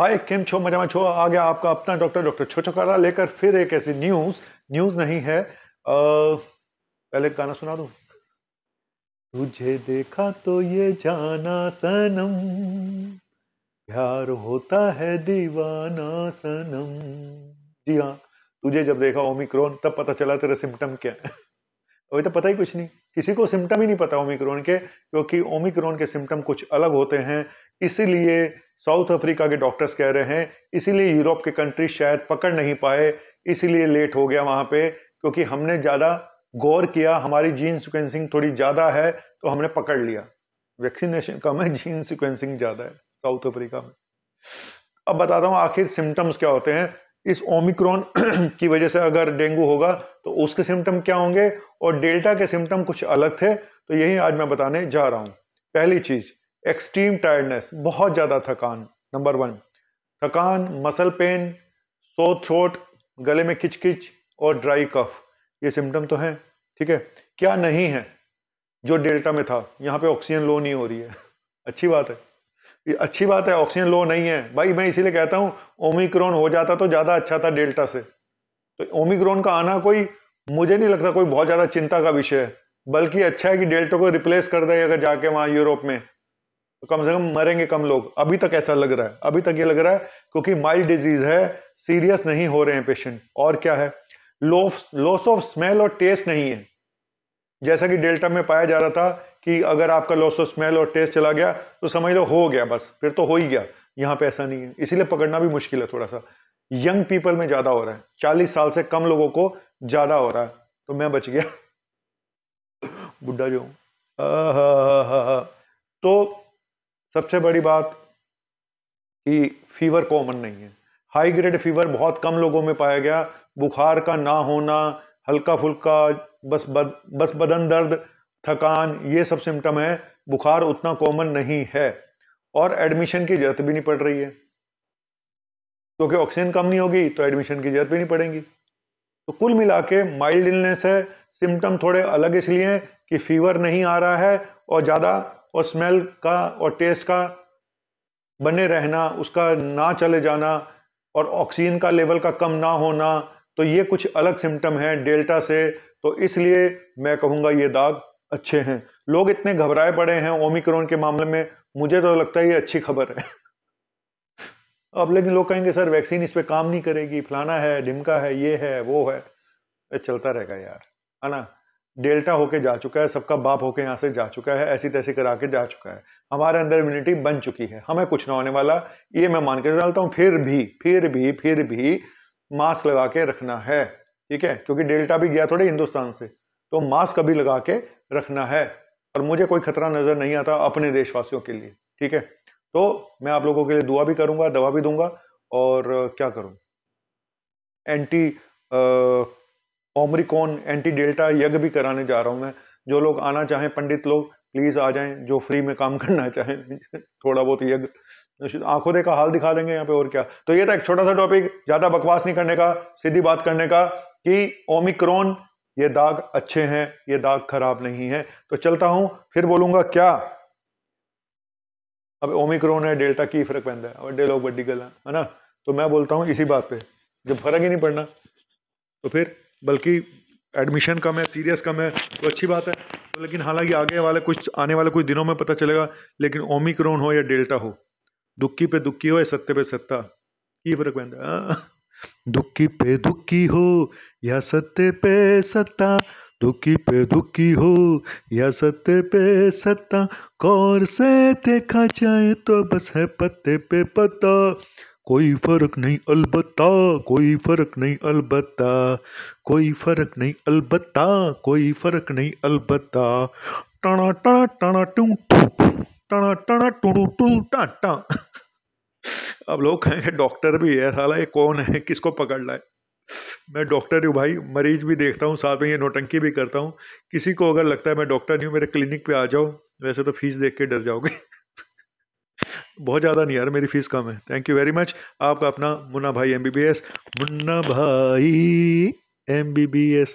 हाय किम छो मजा मैं छो आ गया आपका अपना डॉक्टर डॉक्टर छो छोकारा लेकर फिर एक ऐसी न्यूज न्यूज नहीं है आ, पहले गाना सुना दू तुझे देखा तो ये जाना सनम प्यार होता है दीवाना सनम जी हाँ तुझे जब देखा ओमिक्रोन तब पता चला तेरे सिम्टम क्या है अभी तो पता ही कुछ नहीं किसी को सिम्टम ही नहीं पता ओमिक्रोन के क्योंकि ओमिक्रोन के सिम्टम कुछ अलग होते हैं इसीलिए साउथ अफ्रीका के डॉक्टर्स कह रहे हैं इसीलिए यूरोप के कंट्री शायद पकड़ नहीं पाए इसीलिए लेट हो गया वहाँ पे क्योंकि हमने ज़्यादा गौर किया हमारी जीन सिक्वेंसिंग थोड़ी ज़्यादा है तो हमने पकड़ लिया वैक्सीनेशन कम है जीन सिक्वेंसिंग ज़्यादा है साउथ अफ्रीका में अब बताता हूँ आखिर सिम्टम्स क्या होते हैं इस ओमिक्रॉन की वजह से अगर डेंगू होगा तो उसके सिम्टम क्या होंगे और डेल्टा के सिम्टम कुछ अलग थे तो यही आज मैं बताने जा रहा हूँ पहली चीज एक्सट्रीम टायर्डनेस बहुत ज़्यादा थकान नंबर वन थकान मसल पेन सो थ्रोट गले में खिचकिच और ड्राई कफ ये सिम्टम तो हैं ठीक है क्या नहीं है जो डेल्टा में था यहाँ पे ऑक्सीजन लो नहीं हो रही है अच्छी बात है ये अच्छी बात है ऑक्सीजन लो नहीं है भाई मैं इसीलिए कहता हूँ ओमिक्रोन हो जाता तो ज़्यादा अच्छा था डेल्टा से तो ओमिक्रोन का आना कोई मुझे नहीं लगता कोई बहुत ज़्यादा चिंता का विषय है बल्कि अच्छा है कि डेल्टा को रिप्लेस कर दे अगर जाके वहाँ यूरोप में तो कम से कम मरेंगे कम लोग अभी तक ऐसा लग रहा है अभी तक ये लग रहा है क्योंकि माइल्ड डिजीज है सीरियस नहीं हो रहे हैं पेशेंट और क्या है लॉस ऑफ स्मेल और टेस्ट नहीं है जैसा कि डेल्टा में पाया जा रहा था कि अगर आपका लॉस ऑफ स्मेल और टेस्ट चला गया तो समझ लो हो गया बस फिर तो हो ही गया यहाँ पे ऐसा नहीं है इसीलिए पकड़ना भी मुश्किल है थोड़ा सा यंग पीपल में ज़्यादा हो रहा है चालीस साल से कम लोगों को ज़्यादा हो रहा है तो मैं बच गया बुढ़ा जो तो सबसे बड़ी बात कि फीवर कॉमन नहीं है हाई ग्रेड फीवर बहुत कम लोगों में पाया गया बुखार का ना होना हल्का फुल्का बस बद, बस बदन दर्द थकान ये सब सिम्टम है बुखार उतना कॉमन नहीं है और एडमिशन की जरूरत भी नहीं पड़ रही है क्योंकि तो ऑक्सीजन कम नहीं होगी तो एडमिशन की जरूरत भी नहीं पड़ेगी तो कुल मिला के माइल्ड इलनेस है सिम्टम थोड़े अलग इसलिए हैं कि फीवर नहीं आ रहा है और ज़्यादा और स्मेल का और टेस्ट का बने रहना उसका ना चले जाना और ऑक्सीजन का लेवल का कम ना होना तो ये कुछ अलग सिम्टम है डेल्टा से तो इसलिए मैं कहूँगा ये दाग अच्छे हैं लोग इतने घबराए पड़े हैं ओमिक्रोन के मामले में मुझे तो लगता है ये अच्छी खबर है अब लेकिन लोग कहेंगे सर वैक्सीन इस पर काम नहीं करेगी फलाना है ढिमका है ये है वो है ये चलता रहेगा यार है ना डेल्टा होके जा चुका है सबका बाप होके यहाँ से जा चुका है ऐसी तैसी करा के जा चुका है हमारे अंदर इम्यूनिटी बन चुकी है हमें कुछ ना होने वाला ये मैं मान के चलता हूँ फिर भी फिर भी फिर भी मास्क लगा के रखना है ठीक है क्योंकि डेल्टा भी गया थोड़े हिंदुस्तान से तो मास्क अभी लगा के रखना है और मुझे कोई खतरा नज़र नहीं आता अपने देशवासियों के लिए ठीक है तो मैं आप लोगों के लिए दुआ भी करूंगा दवा भी दूंगा और क्या करूं एंटी ओमरिकॉन एंटी डेल्टा यज्ञ भी कराने जा रहा हूं मैं जो लोग आना चाहें पंडित लोग प्लीज़ आ जाएं जो फ्री में काम करना चाहें थोड़ा बहुत यज्ञ आंखों देखा हाल दिखा देंगे यहाँ पे और क्या तो ये था एक छोटा सा टॉपिक ज़्यादा बकवास नहीं करने का सीधी बात करने का कि ओमिक्रॉन ये दाग अच्छे हैं ये दाग खराब नहीं है तो चलता हूं फिर बोलूंगा क्या अब ओमिक्रोन है डेल्टा की फर्क पैदा है वे लोग बड्डी गल है ना तो मैं बोलता हूँ इसी बात पे जब फर्क ही नहीं पड़ना तो फिर बल्कि एडमिशन कम है सीरियस कम है तो अच्छी बात है तो लेकिन हालांकि आगे वाले कुछ आने वाले कुछ दिनों में पता चलेगा लेकिन ओमिक्रोन हो या डेल्टा हो दुखी पे दुखी हो या सत्य पे सत्ता की फर्क पैदा दुखी पे दुखी हो या सत्य पे सत्ता दुखी पे दुखी हो या सत्य पे सत्ता कौर से देखा जाए तो बस है पत्ते पे पत्ता कोई फर्क नहीं अलबत्ता कोई फर्क नहीं अलबत्ता कोई फर्क नहीं अलबत्ता कोई फर्क नहीं अलबत्ता टणा टणा टणा टू टणा टणा टू टू टाटा अब लोग कहेंगे डॉक्टर भी है साला ये कौन है किसको पकड़ लाए है मैं डॉक्टर हूँ भाई मरीज भी देखता हूँ साथ में ये नोटंकी भी करता हूँ किसी को अगर लगता है मैं डॉक्टर नहीं हूँ मेरे क्लिनिक पे आ जाओ वैसे तो फीस देख के डर जाओगे बहुत ज़्यादा नहीं यार मेरी फीस कम है थैंक यू वेरी मच आपका अपना मुन्ना भाई एम मुन्ना भाई एम